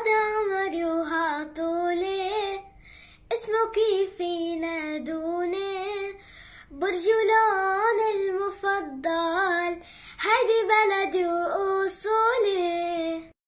هذا عمري وهطولي اسمه كيف ينادوني برجولان المفضل هذه بلدي